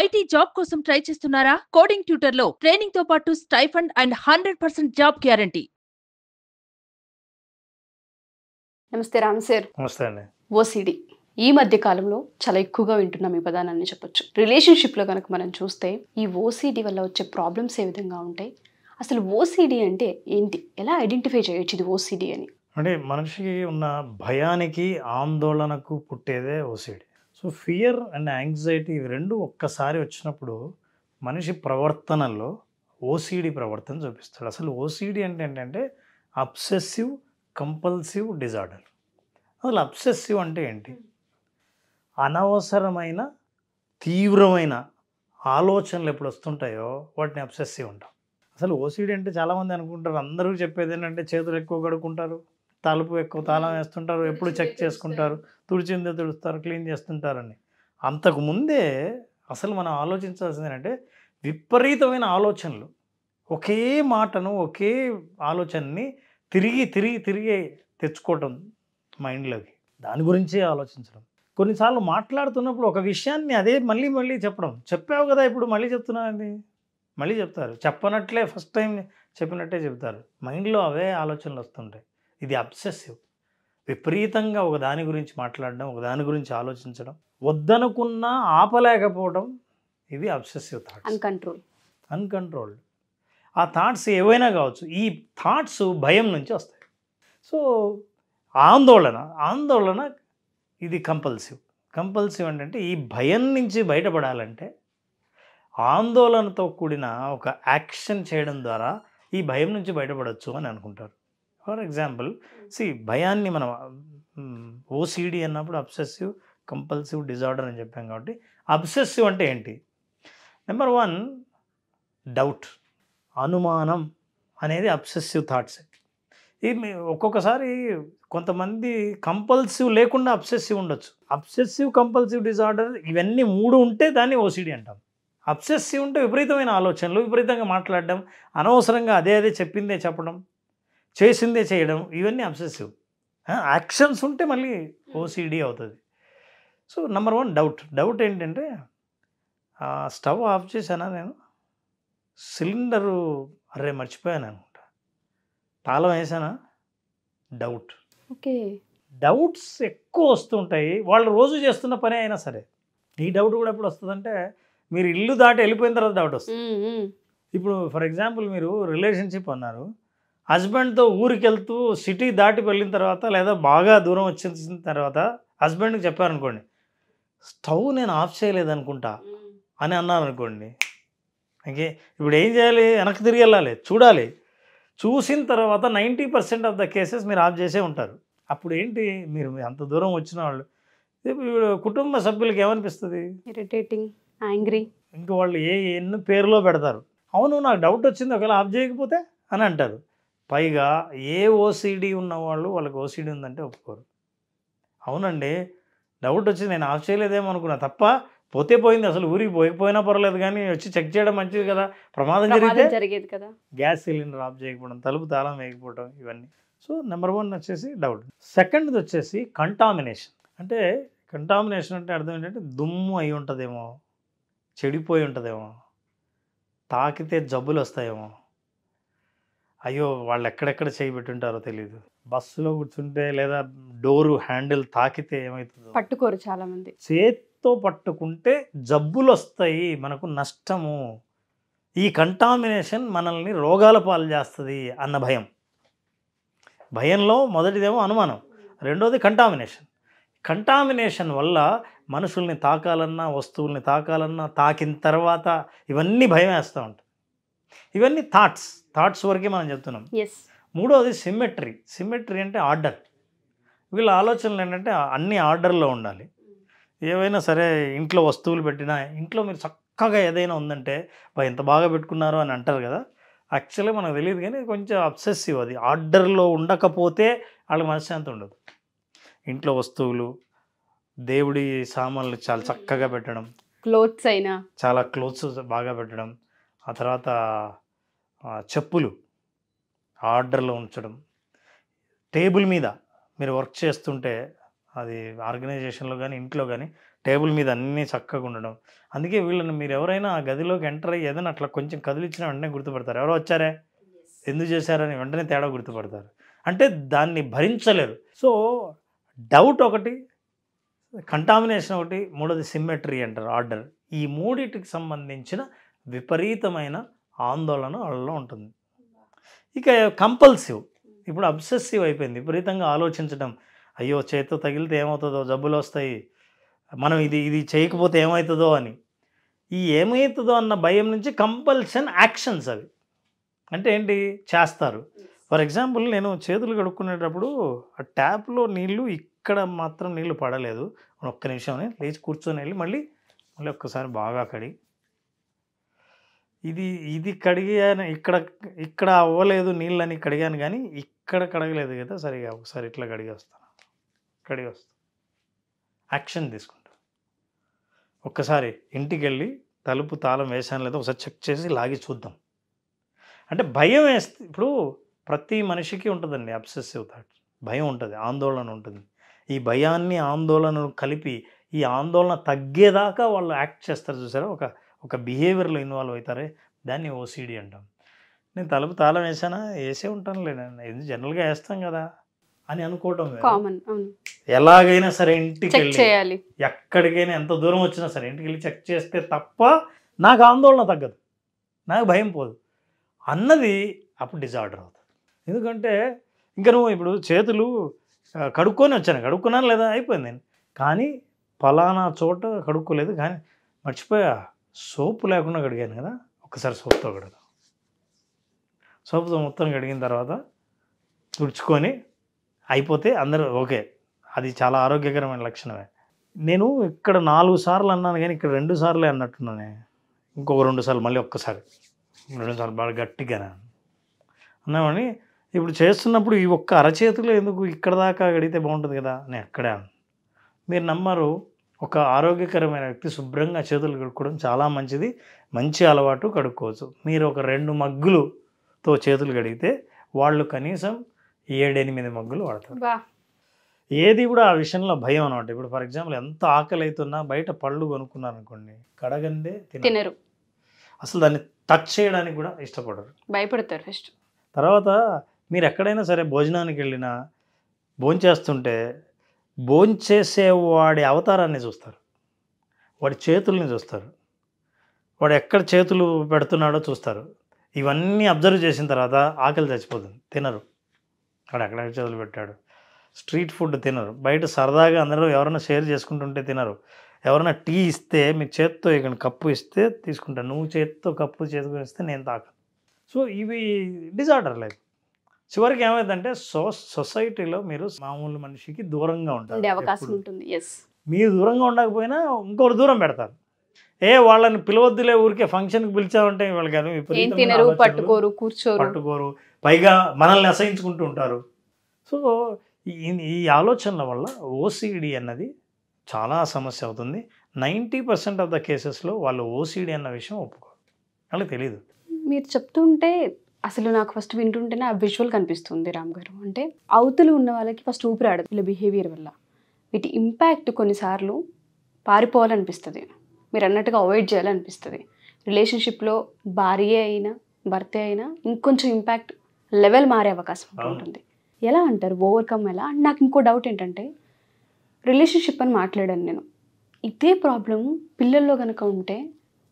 IT job కోసం try చేస్తున్నారా coding tutor లో ట్రైనింగ్ తో పాటు stipend and hundred percent job guarantee నమస్తే రామ్ సార్ ఓసిడి ఈ మధ్య కాలంలో చాలా ఎక్కువగా వింటున్నాం ఈ పదానాన్ని చెప్పొచ్చు రిలేషన్షిప్లో కనుక మనం చూస్తే ఈ ఓసిడి వల్ల వచ్చే ప్రాబ్లమ్స్ ఏ విధంగా ఉంటాయి అసలు ఓసిడి అంటే ఏంటి ఎలా ఐడెంటిఫై చేయొచ్చు ఇది ఓసిడి అని అంటే మనిషికి ఉన్న భయానికి ఆందోళనకు పుట్టేదే OCD so fear and anxiety ఇవి రెండు ఒక్కసారి వచ్చినప్పుడు మనిషి ప్రవర్తనలో ఓసీడీ ప్రవర్తన చూపిస్తాడు అసలు ఓసీడీ అంటే ఏంటంటే అబ్సెసివ్ కంపల్సివ్ డిజార్డర్ అసలు అబ్సెసివ్ అంటే ఏంటి అనవసరమైన తీవ్రమైన ఆలోచనలు ఎప్పుడు వస్తుంటాయో వాటిని అబ్సెసివ్ ఉంటాం అసలు ఓసీడీ అంటే చాలామంది అనుకుంటారు అందరూ చెప్పేది ఏంటంటే చేతులు ఎక్కువ కడుక్కుంటారు తలుపు ఎక్కువ తాళం వేస్తుంటారు ఎప్పుడు చెక్ చేసుకుంటారు తుడిచిందే తుడుస్తారు క్లీన్ చేస్తుంటారని అంతకు ముందే అసలు మనం ఆలోచించాల్సింది ఏంటంటే విపరీతమైన ఆలోచనలు ఒకే మాటను ఒకే ఆలోచనని తిరిగి తిరిగి తిరిగి తెచ్చుకోవటం మైండ్లోకి దాని గురించే ఆలోచించడం కొన్నిసార్లు మాట్లాడుతున్నప్పుడు ఒక విషయాన్ని అదే మళ్ళీ మళ్ళీ చెప్పడం చెప్పావు కదా ఇప్పుడు మళ్ళీ చెప్తున్నానండి మళ్ళీ చెప్తారు చెప్పనట్లే ఫస్ట్ టైం చెప్పినట్టే చెప్తారు మైండ్లో అవే ఆలోచనలు వస్తుంటాయి ఇది అబ్సెసివ్ విపరీతంగా ఒక దాని గురించి మాట్లాడడం ఒక దాని గురించి ఆలోచించడం వద్దనుకున్నా ఆపలేకపోవడం ఇది అబ్సెసివ్ థాట్స్ అన్కంట్రోల్ అన్కంట్రోల్డ్ ఆ థాట్స్ ఏవైనా కావచ్చు ఈ థాట్స్ భయం నుంచి వస్తాయి సో ఆందోళన ఆందోళన ఇది కంపల్సివ్ కంపల్సివ్ ఏంటంటే ఈ భయం నుంచి బయటపడాలంటే ఆందోళనతో కూడిన ఒక యాక్షన్ చేయడం ద్వారా ఈ భయం నుంచి బయటపడవచ్చు అని అనుకుంటారు ఫర్ ఎగ్జాంపుల్ సి భయాన్ని మనం ఓసీడీ అన్నప్పుడు అబ్సెసివ్ కంపల్సివ్ డిజార్డర్ అని చెప్పాం కాబట్టి అబ్సెసివ్ అంటే ఏంటి నెంబర్ వన్ డౌట్ అనుమానం అనేది అబ్సెసివ్ థాట్స్ ఇది ఒక్కొక్కసారి కొంతమంది కంపల్సివ్ లేకుండా అబ్సెసివ్ ఉండొచ్చు అబ్సెసివ్ కంపల్సివ్ డిజార్డర్ ఇవన్నీ మూడు ఉంటే దాన్ని ఓసీడీ అంటాం అబ్సెసివ్ ఉంటే విపరీతమైన ఆలోచనలు విపరీతంగా మాట్లాడడం అనవసరంగా అదే అదే చెప్పిందే చెప్పడం చేసిందే చేయడం ఇవన్నీ అబ్సెసివ్ యాక్షన్స్ ఉంటే మళ్ళీ ఓసీడీ అవుతుంది so number one doubt doubt ఏంటంటే స్టవ్ ఆఫ్ చేశానా నేను సిలిండరు అరే మర్చిపోయాను అనుకుంటా తాళం వేసానా డౌట్ ఓకే డౌట్స్ ఎక్కువ వస్తుంటాయి వాళ్ళు రోజు చేస్తున్న పని అయినా సరే ఈ డౌట్ కూడా ఎప్పుడు వస్తుందంటే మీరు ఇల్లు దాటి వెళ్ళిపోయిన తర్వాత డౌట్ వస్తుంది ఇప్పుడు ఫర్ ఎగ్జాంపుల్ మీరు రిలేషన్షిప్ అన్నారు హస్బెండ్తో ఊరికి వెళ్తూ సిటీ దాటి వెళ్ళిన తర్వాత లేదా బాగా దూరం వచ్చిన తర్వాత హస్బెండ్కి చెప్పారనుకోండి స్టవ్ నేను ఆఫ్ చేయలేదు అనుకుంటా అని అన్నాను అనుకోండి ఇంకే ఇప్పుడు ఏం చేయాలి వెనక్కి తిరిగి వెళ్ళాలి చూడాలి చూసిన తర్వాత ninety percent of the cases మీరు ఆఫ్ చేసే ఉంటారు అప్పుడు ఏంటి మీరు అంత దూరం వచ్చిన వాళ్ళు కుటుంబ సభ్యులకి ఏమనిపిస్తుంది ఇరిటేటింగ్ యాంగ్రీ ఇంకా వాళ్ళు ఏ ఎన్ని పేరులో పెడతారు అవును నాకు డౌట్ వచ్చింది ఒకవేళ ఆఫ్ చేయకపోతే అని అంటారు పైగా ఏ ఓసీడీ ఉన్నవాళ్ళు వాళ్ళకి ఓసీడీ ఉందంటే ఒప్పుకోరు అవునండి డౌట్ వచ్చి నేను ఆఫ్ చేయలేదేమో అనుకున్నా తప్ప పోతే పోయింది అసలు ఊరికి పోయిపోయినా పర్లేదు కానీ వచ్చి చెక్ చేయడం మంచిది కదా ప్రమాదం జరిగితే జరిగేది కదా గ్యాస్ సిలిండర్ ఆఫ్ చేయకపోవడం తలుపు తాళం వేయకపోవడం ఇవన్నీ సో నెంబర్ వన్ వచ్చేసి డౌట్ సెకండ్ది వచ్చేసి కంటామినేషన్ అంటే కంటామినేషన్ అంటే అర్థం ఏంటంటే దుమ్ము అయి ఉంటుందేమో చెడిపోయి ఉంటుందేమో తాకితే జబ్బులు వస్తాయేమో అయ్యో వాళ్ళు ఎక్కడెక్కడ చేయబెట్టుంటారో తెలియదు బస్సులో కూర్చుంటే లేదా డోరు హ్యాండిల్ తాకితే ఏమవుతుంది పట్టుకోరు చాలా మంది చేత్తో పట్టుకుంటే జబ్బులు వస్తాయి మనకు నష్టము ఈ కంటామినేషన్ మనల్ని రోగాల పాలు చేస్తుంది అన్న భయం భయంలో మొదటిదేమో అనుమానం రెండోది కంటామినేషన్ కంటామినేషన్ వల్ల మనుషుల్ని తాకాలన్నా వస్తువుల్ని తాకాలన్నా తాకిన తర్వాత ఇవన్నీ భయం వేస్తూ ఉంటాయి ఇవన్నీ థాట్స్ థాట్స్ వరకే మనం చెప్తున్నాం మూడోది సిమ్మెట్రీ సిమ్మెట్రీ అంటే ఆర్డర్ వీళ్ళ ఆలోచనలు ఏంటంటే అన్ని ఆర్డర్లో ఉండాలి ఏవైనా సరే ఇంట్లో వస్తువులు పెట్టినా ఇంట్లో మీరు చక్కగా ఏదైనా ఉందంటే ఎంత బాగా పెట్టుకున్నారు అని అంటారు కదా యాక్చువల్గా మనకు తెలియదు కానీ కొంచెం అబ్సెసివ్ అది ఆర్డర్లో ఉండకపోతే వాళ్ళ మనశ్శాంతి ఉండదు ఇంట్లో వస్తువులు దేవుడి సామాన్లు చాలా చక్కగా పెట్టడం క్లోత్స్ అయినా చాలా క్లోత్స్ బాగా పెట్టడం ఆ తర్వాత చెప్పులు ఆర్డర్లో ఉంచడం టేబుల్ మీద మీరు వర్క్ చేస్తుంటే అది ఆర్గనైజేషన్లో కానీ ఇంట్లో కానీ టేబుల్ మీద అన్నీ చక్కగా ఉండడం అందుకే వీళ్ళని మీరు ఎవరైనా ఆ గదిలోకి ఎంటర్ అయ్యి ఏదైనా అట్లా కొంచెం కదిలిచ్చిన వెంటనే గుర్తుపడతారు ఎవరో వచ్చారే ఎందుకు చేశారని వెంటనే తేడా గుర్తుపడతారు అంటే దాన్ని భరించలేరు సో డౌట్ ఒకటి కంటామినేషన్ ఒకటి మూడోది సిమ్మెట్రీ అంటారు ఆర్డర్ ఈ మూడిటికి సంబంధించిన విపరీతమైన ఆందోళన వాళ్ళలో ఉంటుంది ఇక కంపల్సివ్ ఇప్పుడు అబ్సెసివ్ అయిపోయింది విపరీతంగా ఆలోచించడం అయ్యో చేతితో తగిలితే ఏమవుతుందో జబ్బులు వస్తాయి మనం ఇది ఇది చేయకపోతే ఏమవుతుందో అని ఈ ఏమవుతుందో అన్న భయం నుంచి కంపల్షన్ యాక్షన్స్ అవి అంటే ఏంటి చేస్తారు ఫర్ ఎగ్జాంపుల్ నేను చేతులు కడుక్కునేటప్పుడు ఆ ట్యాప్లో నీళ్లు ఇక్కడ మాత్రం నీళ్లు పడలేదు ఒక్క నిమిషం లేచి కూర్చొని వెళ్ళి మళ్ళీ మళ్ళీ ఒక్కసారి బాగా కడిగి ఇది ఇది కడిగాను ఇక్కడ ఇక్కడ అవ్వలేదు నీళ్ళని కడిగాను కానీ ఇక్కడ కడగలేదు కదా సరిగా ఒకసారి ఇట్లా కడిగి వస్తాను కడిగి వస్తాను యాక్షన్ తీసుకుంటాను ఒక్కసారి ఇంటికి వెళ్ళి తలుపు తాళం వేసాను లేదా ఒకసారి చెక్ చేసి లాగి చూద్దాం అంటే భయం వేస్తే ఇప్పుడు ప్రతి మనిషికి ఉంటుందండి అబ్సెసివ్ థాట్ భయం ఉంటుంది ఆందోళన ఉంటుంది ఈ భయాన్ని ఆందోళనను కలిపి ఈ ఆందోళన తగ్గేదాకా వాళ్ళు యాక్ట్ చేస్తారు చూసారా ఒక ఒక బిహేవియర్లో ఇన్వాల్వ్ అవుతారే దాన్ని ఓసీడీ అంటాం నేను తలుపు తాళం వేసానా వేసే ఉంటాను లేదు జనరల్గా వేస్తాం కదా అని అనుకోవటం కామన్ ఎలాగైనా సరే ఇంటికి వెళ్ళి ఎక్కడికైనా ఎంత దూరం వచ్చినా సరే ఇంటికి వెళ్ళి చెక్ చేస్తే తప్ప నాకు ఆందోళన తగ్గదు నాకు భయం పోదు అన్నది అప్పుడు డిజార్డర్ అవుతుంది ఎందుకంటే ఇంకా నువ్వు ఇప్పుడు చేతులు కడుక్కొని వచ్చాను కడుక్కున్నాను లేదా అయిపోయింది నేను కానీ ఫలానా చోట కడుక్కోలేదు కానీ మర్చిపోయా సోపు లేకుండా కడిగాను కదా ఒకసారి సోప్తో కడదాం సోపుతో మొత్తం కడిగిన తర్వాత తుడుచుకొని అయిపోతే అందరూ ఓకే అది చాలా ఆరోగ్యకరమైన లక్షణమే నేను ఇక్కడ నాలుగు సార్లు అన్నాను కానీ ఇక్కడ రెండు సార్లే అన్నట్టున్నానే ఇంకొక రెండు సార్లు మళ్ళీ ఒక్కసారి రెండు సార్లు బాగా గట్టిగా అన్నామని ఇప్పుడు చేస్తున్నప్పుడు ఈ ఒక్క అరచేతిలో ఎందుకు ఇక్కడ దాకా కడిగితే బాగుంటుంది కదా నేను అక్కడే మీరు నమ్మరు ఒక ఆరోగ్యకరమైన వ్యక్తి శుభ్రంగా చేతులు కడుక్కోవడం చాలా మంచిది మంచి అలవాటు కడుక్కోవచ్చు మీరు ఒక రెండు మగ్గులుతో చేతులు కడిగితే వాళ్ళు కనీసం ఏడెనిమిది మగ్గులు వాడతారు ఏది కూడా ఆ విషయంలో భయం అనమాట ఇప్పుడు ఫర్ ఎగ్జాంపుల్ ఎంత ఆకలి అవుతున్నా బయట పళ్ళు కొనుక్కున్నారనుకోండి కడగందే తినరు అసలు దాన్ని టచ్ చేయడానికి కూడా ఇష్టపడరు భయపడతారు ఫస్ట్ తర్వాత మీరు ఎక్కడైనా సరే భోజనానికి వెళ్ళినా భోంచేస్తుంటే భోంచేసేవాడి అవతారాన్ని చూస్తారు వాడి చేతుల్ని చూస్తారు వాడు ఎక్కడ చేతులు పెడుతున్నాడో చూస్తారు ఇవన్నీ అబ్జర్వ్ చేసిన తర్వాత ఆకలి చచ్చిపోతుంది తినరు అక్కడ ఎక్కడ చేతులు పెట్టాడు స్ట్రీట్ ఫుడ్ తినరు బయట సరదాగా అందరూ ఎవరైనా షేర్ చేసుకుంటుంటే తినరు ఎవరైనా టీ ఇస్తే మీరు చేత్తో ఇక్కడ కప్పు ఇస్తే తీసుకుంటాను నువ్వు చేత్తో కప్పు చేసుకుని ఇస్తే నేను తాకను సో ఇవి డిజార్డర్ లైఫ్ చివరికి ఏమైందంటే సో సొసైటీలో మీరు మామూలు మనిషికి దూరంగా ఉంటారు అవకాశం ఉంటుంది ఎస్ మీరు దూరంగా ఉండకపోయినా ఇంకోటి దూరం పెడతారు ఏ వాళ్ళని పిలవద్దులే ఊరికే ఫంక్షన్కి పిలిచామంటే వాళ్ళు కానీ పట్టుకోరు కూర్చోరు పట్టుకోరు పైగా మనల్ని అసహించుకుంటూ ఉంటారు సో ఈ ఆలోచనల వల్ల ఓసీడీ అన్నది చాలా సమస్య అవుతుంది నైంటీ పర్సెంట్ ఆఫ్ ద కేసెస్లో వాళ్ళు ఓసీడీ అన్న విషయం ఒప్పుకోరు వాళ్ళకి తెలియదు మీరు చెప్తుంటే అసలు నాకు ఫస్ట్ వింటుంటేనే ఆ విజువల్ కనిపిస్తుంది రామ్ గారు అంటే అవతలు ఉన్న వాళ్ళకి ఫస్ట్ ఊపిరాడదు వీళ్ళ బిహేవియర్ వల్ల వీటి ఇంపాక్ట్ కొన్నిసార్లు పారిపోవాలనిపిస్తుంది మీరు అన్నట్టుగా అవాయిడ్ చేయాలనిపిస్తుంది రిలేషన్షిప్లో భార్య అయినా భర్త అయినా ఇంకొంచెం ఇంపాక్ట్ లెవెల్ మారే అవకాశం ఉంటుంది ఎలా అంటారు ఓవర్కమ్ ఎలా అండ్ నాకు ఇంకో డౌట్ ఏంటంటే రిలేషన్షిప్ అని మాట్లాడాను నేను ఇదే ప్రాబ్లం పిల్లల్లో కనుక ఉంటే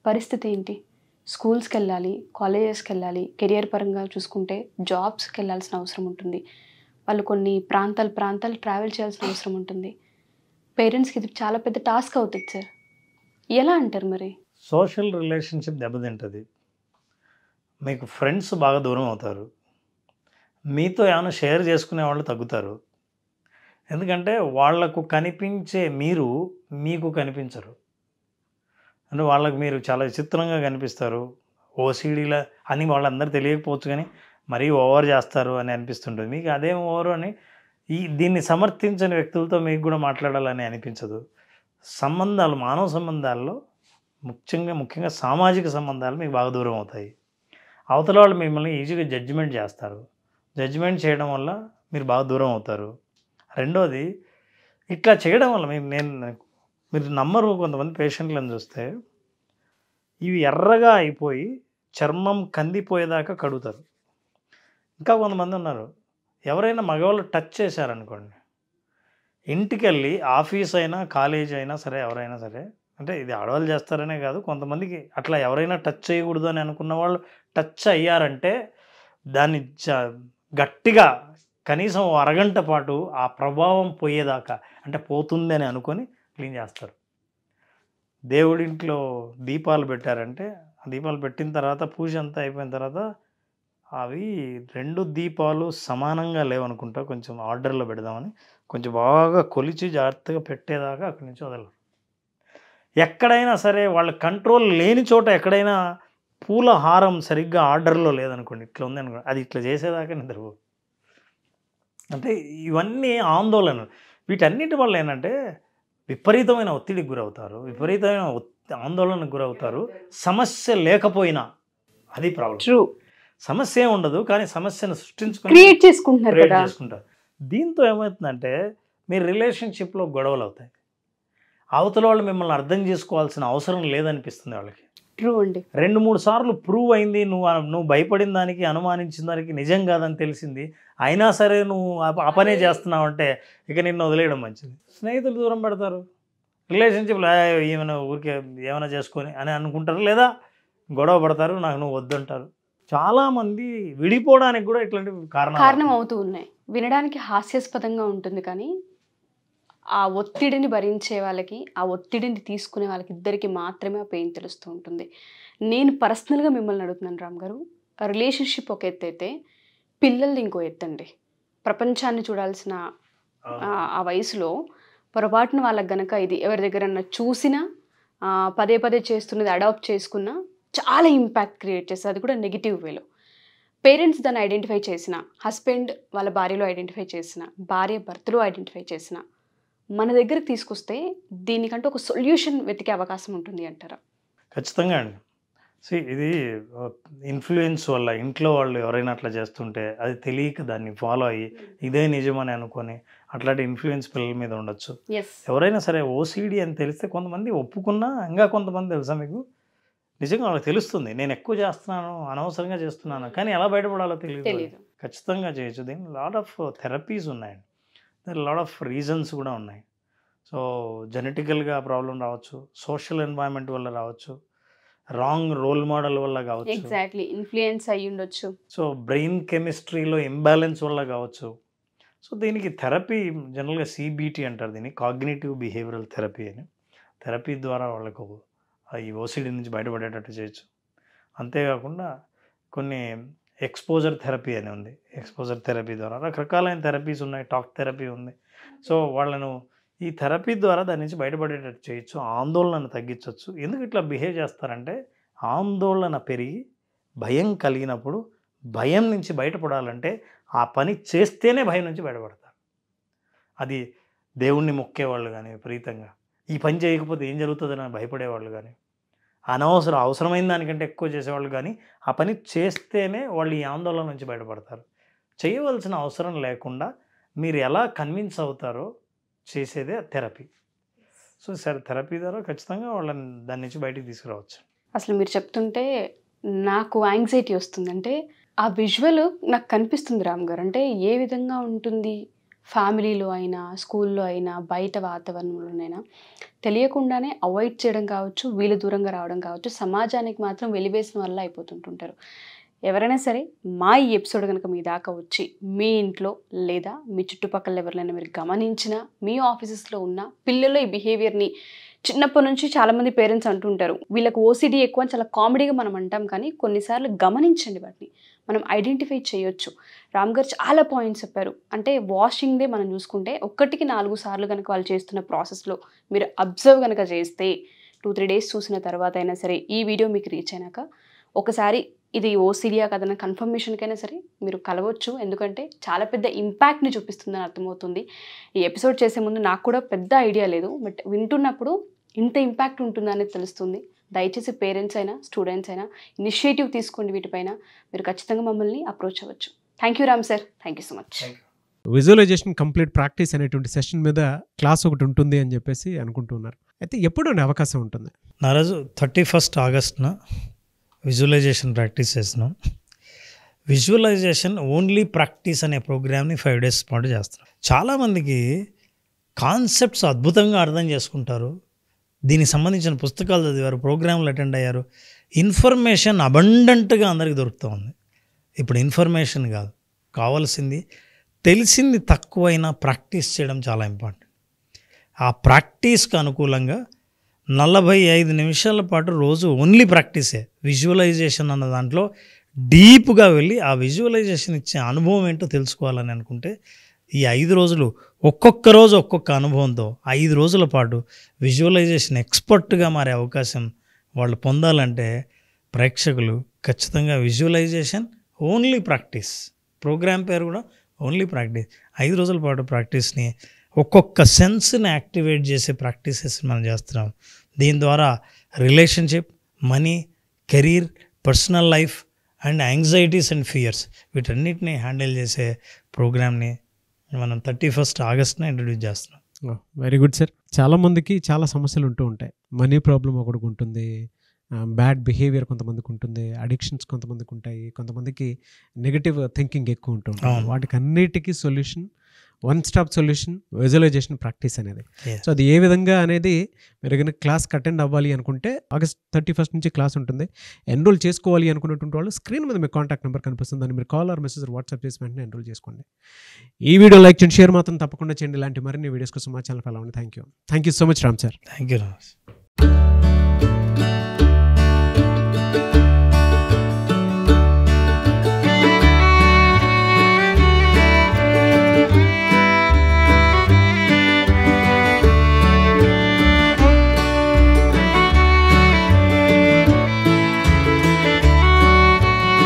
పరిస్థితి ఏంటి స్కూల్స్కి వెళ్ళాలి కాలేజెస్కి వెళ్ళాలి కెరియర్ పరంగా చూసుకుంటే జాబ్స్కి వెళ్ళాల్సిన అవసరం ఉంటుంది వాళ్ళు కొన్ని ప్రాంతాలు ప్రాంతాలు ట్రావెల్ చేయాల్సిన అవసరం ఉంటుంది పేరెంట్స్కి ఇది చాలా పెద్ద టాస్క్ అవుతుంది సార్ ఎలా అంటారు మరి సోషల్ రిలేషన్షిప్ దెబ్బతింటుంది మీకు ఫ్రెండ్స్ బాగా దూరం అవుతారు మీతో ఏమైనా షేర్ చేసుకునే వాళ్ళు తగ్గుతారు ఎందుకంటే వాళ్లకు కనిపించే మీరు మీకు కనిపించరు అంటే వాళ్ళకి మీరు చాలా విచిత్రంగా కనిపిస్తారు ఓసీడీలా అని వాళ్ళందరూ తెలియకపోవచ్చు కానీ మరీ ఓవర్ చేస్తారు అని అనిపిస్తుంటుంది మీకు అదేం ఓవర్ అని ఈ దీన్ని సమర్థించని వ్యక్తులతో మీకు కూడా మాట్లాడాలని అనిపించదు సంబంధాలు మానవ సంబంధాల్లో ముఖ్యంగా ముఖ్యంగా సామాజిక సంబంధాలు మీకు బాగా దూరం అవుతాయి అవతల వాళ్ళు మిమ్మల్ని ఈజీగా జడ్జిమెంట్ చేస్తారు జడ్జిమెంట్ చేయడం వల్ల మీరు బాగా దూరం అవుతారు రెండోది ఇట్లా చేయడం వల్ల మీరు నేను మీరు నమ్మరు కొంతమంది పేషెంట్లను చూస్తే ఇవి ఎర్రగా అయిపోయి చర్మం కందిపోయేదాకా కడుగుతారు ఇంకా కొంతమంది ఉన్నారు ఎవరైనా మగవాళ్ళు టచ్ చేశారనుకోండి ఇంటికి వెళ్ళి ఆఫీస్ అయినా కాలేజ్ అయినా సరే ఎవరైనా సరే అంటే ఇది ఆడవాళ్ళు చేస్తారనే కాదు కొంతమందికి అట్లా ఎవరైనా టచ్ చేయకూడదు అని అనుకున్న వాళ్ళు టచ్ అయ్యారంటే దాన్ని గట్టిగా కనీసం అరగంట పాటు ఆ ప్రభావం పోయేదాకా అంటే పోతుంది అని అనుకొని క్లీన్ చేస్తారు దేవుడింట్లో దీపాలు పెట్టారంటే ఆ దీపాలు పెట్టిన తర్వాత పూజ అంతా అయిపోయిన తర్వాత అవి రెండు దీపాలు సమానంగా లేవనుకుంటా కొంచెం ఆర్డర్లో పెడదామని కొంచెం బాగా కొలిచి జాగ్రత్తగా పెట్టేదాకా అక్కడి నుంచి వదలరు ఎక్కడైనా సరే వాళ్ళ కంట్రోల్ లేని చోట ఎక్కడైనా పూల హారం సరిగ్గా ఆర్డర్లో లేదనుకోండి ఇట్లా ఉంది అనుకోండి అది ఇట్లా చేసేదాకా నిద్రపో అంటే ఇవన్నీ ఆందోళనలు వీటన్నిటి వల్ల ఏంటంటే విపరీతమైన ఒత్తిడికి గురవుతారు విపరీతమైన ఆందోళనకు గురవుతారు సమస్య లేకపోయినా అది ప్రాబ్లం ట్రూ సమస్య ఉండదు కానీ సమస్యను సృష్టించుకుని క్రియేట్ చేసుకుంటున్నారు క్రియేట్ చేసుకుంటారు దీంతో ఏమవుతుందంటే మీ రిలేషన్షిప్లో గొడవలు అవుతాయి అవతల వాళ్ళు మిమ్మల్ని అర్థం చేసుకోవాల్సిన అవసరం లేదనిపిస్తుంది వాళ్ళకి ట్రూ అండి రెండు మూడు సార్లు ప్రూవ్ అయింది నువ్వు నువ్వు భయపడిన దానికి అనుమానించిన దానికి నిజం కాదని తెలిసింది అయినా సరే నువ్వు ఆ పనే చేస్తున్నావు అంటే ఇక నిన్ను వదిలేయడం మంచిది స్నేహితులు దూరం పెడతారు రిలేషన్షిప్లో ఏమైనా ఊరికే ఏమైనా చేసుకొని అని అనుకుంటారు లేదా గొడవ పడతారు నాకు నువ్వు వద్దంటారు చాలామంది విడిపోవడానికి కూడా ఇట్లాంటి కారణం కారణం అవుతూ ఉన్నాయి వినడానికి హాస్యాస్పదంగా ఉంటుంది కానీ ఆ ఒత్తిడిని భరించే వాళ్ళకి ఆ ఒత్తిడిని తీసుకునే వాళ్ళకి ఇద్దరికి మాత్రమే ఆ పెయిన్ తెలుస్తూ ఉంటుంది నేను పర్సనల్గా మిమ్మల్ని అడుగుతున్నాను రామ్ గారు రిలేషన్షిప్ ఒక ఎత్తు అయితే పిల్లల్ని ఇంకో ఎత్తండి ప్రపంచాన్ని చూడాల్సిన ఆ వయసులో పొరపాటున వాళ్ళకి గనక ఇది ఎవరి దగ్గరన్నా చూసినా పదే పదే చేస్తున్నది అడాప్ట్ చేసుకున్నా చాలా ఇంపాక్ట్ క్రియేట్ చేస్తుంది అది కూడా నెగిటివ్ వేలో పేరెంట్స్ దాన్ని ఐడెంటిఫై చేసిన హస్బెండ్ వాళ్ళ భార్యలో ఐడెంటిఫై చేసిన భార్య భర్తలో ఐడెంటిఫై చేసినా మన దగ్గర తీసుకొస్తే దీనికంటే ఒక సొల్యూషన్ వెతికే అవకాశం ఉంటుంది అంటారా ఖచ్చితంగా అండి సి ఇది ఇన్ఫ్లుయెన్స్ వల్ల ఇంట్లో వాళ్ళు ఎవరైనా అట్లా చేస్తుంటే అది తెలియక దాన్ని ఫాలో అయ్యి hmm. ఇదే నిజమని అనుకొని అట్లాంటి ఇన్ఫ్లుయెన్స్ పిల్లల మీద ఉండొచ్చు ఎవరైనా సరే ఓసీడీ అని తెలిస్తే కొంతమంది ఒప్పుకున్నా ఇంకా కొంతమంది తెలుసా మీకు నిజంగా వాళ్ళకి తెలుస్తుంది నేను ఎక్కువ చేస్తున్నాను అనవసరంగా చేస్తున్నాను hmm. కానీ ఎలా బయటపడాలో తెలియదు ఖచ్చితంగా చేయొచ్చు దీని లాట్ ఆఫ్ థెరపీస్ ఉన్నాయండి లాడ్ ఆఫ్ రీజన్స్ కూడా ఉన్నాయి సో జెనెటికల్గా ప్రాబ్లం రావచ్చు సోషల్ ఎన్వైరన్మెంట్ వల్ల రావచ్చు రాంగ్ రోల్ మోడల్ వల్ల కావచ్చు ఎగ్జాక్ట్లీ ఇన్ఫ్లుయెన్స్ అయ్యి ఉండొచ్చు సో బ్రెయిన్ కెమిస్ట్రీలో ఇంబ్యాలెన్స్ వల్ల కావచ్చు సో దీనికి థెరపీ జనరల్గా సిబిటి అంటారు దీన్ని కాగ్నేటివ్ బిహేవియరల్ థెరపీ అని థెరపీ ద్వారా వాళ్ళకు ఈ ఓసిడి నుంచి బయటపడేటట్టు చేయొచ్చు అంతేకాకుండా కొన్ని ఎక్స్పోజర్ థెరపీ అని ఉంది ఎక్స్పోజర్ థెరపీ ద్వారా రకరకాలైన థెరపీస్ ఉన్నాయి టాక్ థెరపీ ఉంది సో వాళ్ళను ఈ థెరపీ ద్వారా దాని నుంచి బయటపడేటట్టు చేయొచ్చు ఆందోళనను తగ్గించవచ్చు ఎందుకు ఇట్లా బిహేవ్ చేస్తారంటే ఆందోళన పెరిగి భయం కలిగినప్పుడు భయం నుంచి బయటపడాలంటే ఆ పని చేస్తేనే భయం నుంచి బయటపడతారు అది దేవుణ్ణి మొక్కేవాళ్ళు కానీ విపరీతంగా ఈ పని చేయకపోతే ఏం జరుగుతుందని భయపడేవాళ్ళు కానీ అనవసరం అవసరమైన దానికంటే ఎక్కువ చేసేవాళ్ళు కానీ ఆ పని చేస్తేనే వాళ్ళు ఈ ఆందోళన నుంచి బయటపడతారు చేయవలసిన అవసరం లేకుండా మీరు ఎలా కన్విన్స్ అవుతారో చేసేదే థెరపీ సో సరే థెరపీ ద్వారా ఖచ్చితంగా వాళ్ళని దాని నుంచి బయటికి తీసుకురావచ్చు అసలు మీరు చెప్తుంటే నాకు యాంగ్జైటీ వస్తుందంటే ఆ విజువల్ నాకు కనిపిస్తుంది రామ్ గారు అంటే ఏ విధంగా ఉంటుంది ఫ్యామిలీలో అయినా స్కూల్లో అయినా బయట వాతావరణంలోనైనా తెలియకుండానే అవాయిడ్ చేయడం కావచ్చు వీళ్ళు దూరంగా రావడం కావచ్చు సమాజానికి మాత్రం వెలివేసిన వల్ల అయిపోతుంటుంటారు ఎవరైనా సరే మా ఈ ఎపిసోడ్ కనుక మీ దాకా వచ్చి మీ ఇంట్లో లేదా మీ చుట్టుపక్కల ఎవరినైనా మీరు గమనించినా మీ ఆఫీసెస్లో ఉన్న పిల్లల ఈ బిహేవియర్ని చిన్నప్పటి నుంచి చాలామంది పేరెంట్స్ అంటుంటారు వీళ్ళకి ఓసిడీ ఎక్కువ చాలా కామెడీగా మనం అంటాం కానీ కొన్నిసార్లు గమనించండి వాటిని మనం ఐడెంటిఫై చేయొచ్చు రామ్ గారు చాలా పాయింట్స్ చెప్పారు అంటే వాషింగ్దే మనం చూసుకుంటే ఒక్కటికి నాలుగు సార్లు కనుక వాళ్ళు చేస్తున్న ప్రాసెస్లో మీరు అబ్జర్వ్ కనుక చేస్తే టూ త్రీ డేస్ చూసిన తర్వాత అయినా సరే ఈ వీడియో మీకు రీచ్ అయినాక ఒకసారి ఇది ఓ సిరియా కథన కన్ఫర్మేషన్కైనా సరే మీరు కలవచ్చు ఎందుకంటే చాలా పెద్ద ఇంపాక్ట్ని చూపిస్తుందని అర్థమవుతుంది ఈ ఎపిసోడ్ చేసే ముందు నాకు కూడా పెద్ద ఐడియా లేదు బట్ వింటున్నప్పుడు ఇంత ఇంపాక్ట్ ఉంటుందనేది తెలుస్తుంది దయచేసి పేరెంట్స్ అయినా స్టూడెంట్స్ అయినా ఇనిషియేటివ్ తీసుకోండి వీటిపైన మీరు ఖచ్చితంగా మమ్మల్ని అప్రోచ్ అవ్వచ్చు thank you Ram sir thank you so much visualisation complete practice అనేటువంటి సెషన్ మీద క్లాస్ ఒకటి ఉంటుంది అని చెప్పేసి అనుకుంటున్నారు అయితే ఎప్పుడు అవకాశం ఉంటుంది నారాజు థర్టీ ఫస్ట్ ఆగస్ట్న విజువలైజేషన్ ప్రాక్టీస్ చేస్తున్నాం విజువలైజేషన్ ఓన్లీ ప్రాక్టీస్ అనే ప్రోగ్రామ్ని ఫైవ్ డేస్ పాటు చేస్తున్నాం చాలామందికి కాన్సెప్ట్స్ అద్భుతంగా అర్థం చేసుకుంటారు దీనికి సంబంధించిన పుస్తకాలు చదివారు ప్రోగ్రాంలు అటెండ్ అయ్యారు ఇన్ఫర్మేషన్ అబండెంట్గా అందరికి దొరుకుతూ ఉంది ఇప్పుడు ఇన్ఫర్మేషన్ కాదు కావాల్సింది తెలిసింది తక్కువైనా ప్రాక్టీస్ చేయడం చాలా ఇంపార్టెంట్ ఆ ప్రాక్టీస్కి అనుకూలంగా నలభై ఐదు నిమిషాల పాటు రోజు ఓన్లీ ప్రాక్టీసే విజువలైజేషన్ అన్న దాంట్లో డీప్గా వెళ్ళి ఆ విజువలైజేషన్ ఇచ్చే అనుభవం ఏంటో తెలుసుకోవాలని అనుకుంటే ఈ ఐదు రోజులు ఒక్కొక్క రోజు ఒక్కొక్క అనుభవంతో ఐదు రోజుల పాటు విజువలైజేషన్ ఎక్స్పర్ట్గా మారే అవకాశం వాళ్ళు పొందాలంటే ప్రేక్షకులు ఖచ్చితంగా విజువలైజేషన్ ఓన్లీ ప్రాక్టీస్ ప్రోగ్రామ్ పేరు కూడా ఓన్లీ ప్రాక్టీస్ ఐదు రోజుల పాటు ప్రాక్టీస్ని ఒక్కొక్క సెన్స్ని యాక్టివేట్ చేసే ప్రాక్టీసెస్ మనం చేస్తున్నాం దీని ద్వారా relationship money career personal life and anxieties and fears వీటన్నిటిని హ్యాండిల్ చేసే ప్రోగ్రామ్ని మనం థర్టీ ఫస్ట్ ఆగస్ట్ ఇంట్రడ్యూస్ చేస్తున్నాం వెరీ గుడ్ సార్ చాలామందికి చాలా సమస్యలు ఉంటూ ఉంటాయి మనీ ప్రాబ్లం ఒకటి ఉంటుంది బ్యాడ్ బిహేవియర్ కొంతమందికి ఉంటుంది అడిక్షన్స్ కొంతమందికి ఉంటాయి కొంతమందికి నెగిటివ్ థింకింగ్ ఎక్కువ ఉంటుంది వాటికి అన్నిటికీ solution one stop solution visualisation practice అనేది సో అది ఏ విధంగా అనేది మీరు కనుక క్లాస్కి అటెండ్ అవ్వాలి అనుకుంటే ఆగస్ట్ థర్టీ ఫస్ట్ నుంచి క్లాస్ ఉంటుంది ఎన్రోల్ చేసుకోవాలి అనుకున్నటువంటి వాళ్ళు స్క్రీన్ మీద మీ కాంటాక్ట్ నెంబర్ కనిపిస్తుంది దాన్ని మీరు కాల్ ఆర్ మెసేజ్ వాట్సాప్ చేసి వెంటనే ఎన్రోల్ చేసుకోండి ఈ వీడియో లైక్ చేయండి షేర్ మాత్రం తప్పకుండా చేయండి ఇలాంటి మరిన్ని వీడియోస్ కోసం మా ఛానల్ ఫాలో అవ్వండి thank you thank you so much Ram sir thank you Ram